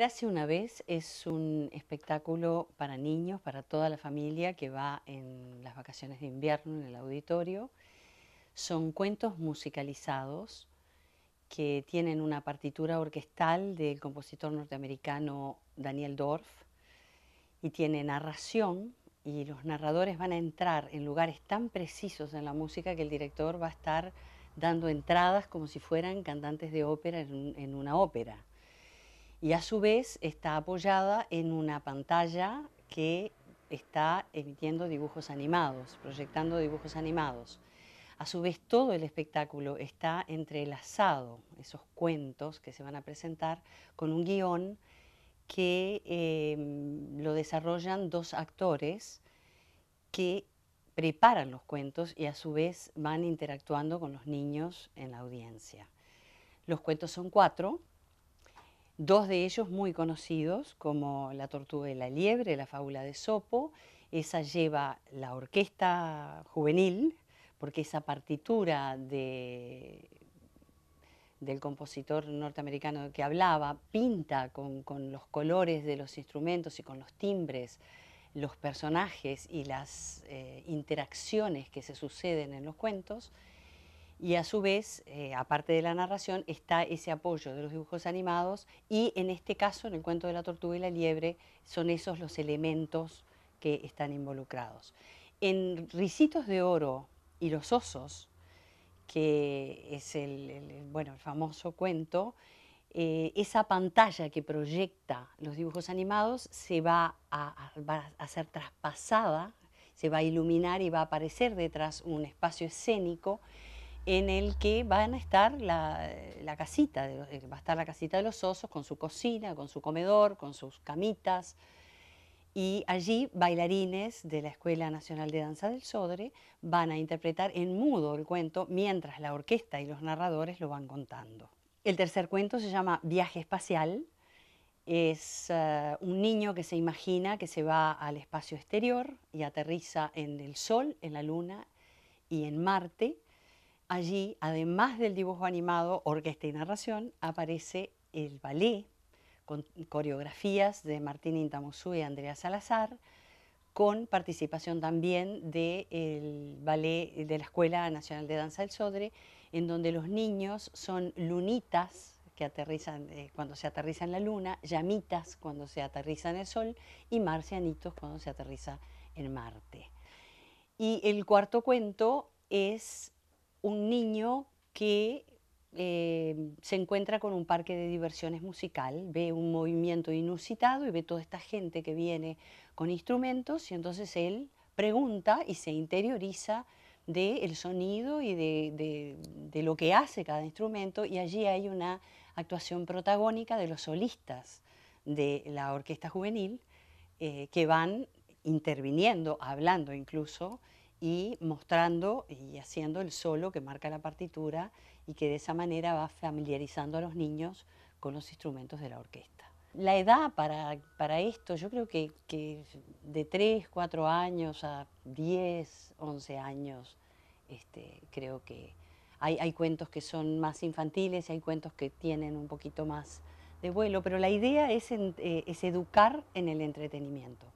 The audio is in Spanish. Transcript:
Hace una vez es un espectáculo para niños, para toda la familia que va en las vacaciones de invierno en el auditorio. Son cuentos musicalizados que tienen una partitura orquestal del compositor norteamericano Daniel Dorf y tiene narración y los narradores van a entrar en lugares tan precisos en la música que el director va a estar dando entradas como si fueran cantantes de ópera en una ópera y a su vez está apoyada en una pantalla que está emitiendo dibujos animados, proyectando dibujos animados. A su vez, todo el espectáculo está entrelazado, esos cuentos que se van a presentar, con un guión que em, lo desarrollan dos actores que preparan los cuentos y a su vez van interactuando con los niños en la audiencia. Los cuentos son cuatro, dos de ellos muy conocidos, como La tortuga y la liebre, la fábula de Sopo. Esa lleva la orquesta juvenil, porque esa partitura del compositor norteamericano que hablaba pinta con, los colores de los instrumentos y con los timbres los personajes y las eh, interacciones que se suceden en los cuentos y a su vez, eh, aparte de la narración, está ese apoyo de los dibujos animados y en este caso, en el cuento de la tortuga y la liebre, son esos los elementos que están involucrados. En Ricitos de Oro y los Osos, que es el, bueno, el famoso cuento, eh, esa pantalla que proyecta los dibujos animados se va a, hacer ser traspasada, se va a iluminar y va a aparecer detrás un espacio escénico en el que van a estar la, casita, de eh, va a estar la casita de los osos con su cocina, con su comedor, con sus camitas. Y allí bailarines de la Escuela Nacional de Danza del Sodre van a interpretar en mudo el cuento mientras la orquesta y los narradores lo van contando. El tercer cuento se llama Viaje Espacial. Es eh, un niño que se imagina que se va al espacio exterior y aterriza en el Sol, en la Luna y en Marte allí, además del dibujo animado, orquesta y narración, aparece el ballet, con coreografías de Martín Intamosú y Andrea Salazar, con participación también del ballet de la Escuela Nacional de Danza del Sodre, en donde los niños son lunitas que aterrizan eh, cuando se aterriza en la luna, llamitas cuando se aterriza en el sol y marcianitos cuando se aterriza en Marte. Y el cuarto cuento es un niño que eh, se encuentra con un parque de diversiones musical, ve un movimiento inusitado y ve toda esta gente que viene con instrumentos y entonces él pregunta y se interioriza del sonido y de, lo que hace cada instrumento y allí hay una actuación protagónica de los solistas de la orquesta juvenil eh, que van interviniendo, hablando incluso, y mostrando y haciendo el solo que marca la partitura y que de esa manera va familiarizando a los niños con los instrumentos de la orquesta. La edad para, esto, yo creo que, de 3, 4 años a 10, 11 años, este, creo que hay, cuentos que son más infantiles y hay cuentos que tienen un poquito más de vuelo, pero la idea es, eh, es educar en el entretenimiento.